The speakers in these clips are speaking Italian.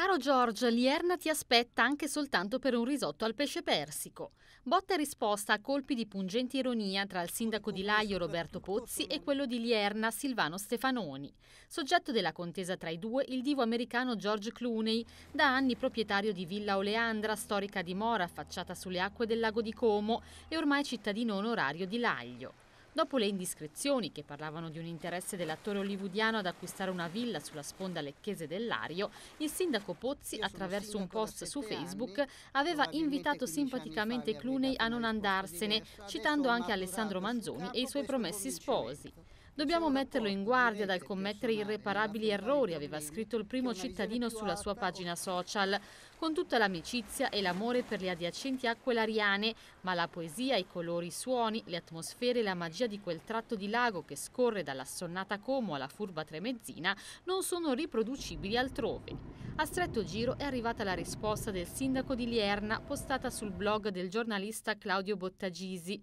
Caro George, Lierna ti aspetta anche soltanto per un risotto al pesce persico. Botta e risposta a colpi di pungente ironia tra il sindaco di Laio Roberto Pozzi e quello di Lierna Silvano Stefanoni. Soggetto della contesa tra i due il divo americano George Clooney, da anni proprietario di Villa Oleandra, storica dimora affacciata sulle acque del lago di Como e ormai cittadino onorario di Laio. Dopo le indiscrezioni che parlavano di un interesse dell'attore hollywoodiano ad acquistare una villa sulla sponda lecchese dell'Ario, il sindaco Pozzi, attraverso un post su Facebook, aveva invitato simpaticamente Cluney a non andarsene, citando anche Alessandro Manzoni e i suoi promessi sposi. Dobbiamo metterlo in guardia dal commettere irreparabili errori, aveva scritto il primo cittadino sulla sua pagina social, con tutta l'amicizia e l'amore per le adiacenti acque lariane, ma la poesia, i colori, i suoni, le atmosfere e la magia di quel tratto di lago che scorre dall'assonnata Como alla furba Tremezzina non sono riproducibili altrove. A stretto giro è arrivata la risposta del sindaco di Lierna postata sul blog del giornalista Claudio Bottagisi.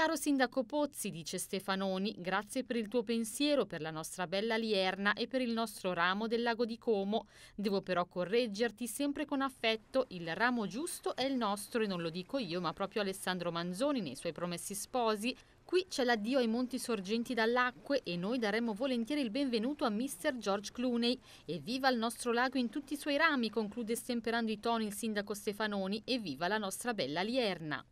Caro Sindaco Pozzi, dice Stefanoni, grazie per il tuo pensiero per la nostra bella Lierna e per il nostro ramo del lago di Como. Devo però correggerti sempre con affetto, il ramo giusto è il nostro e non lo dico io, ma proprio Alessandro Manzoni nei suoi promessi sposi. Qui c'è l'addio ai monti sorgenti dall'acque e noi daremo volentieri il benvenuto a Mr. George Clooney. E viva il nostro lago in tutti i suoi rami, conclude stemperando i toni il sindaco Stefanoni, e viva la nostra bella Lierna.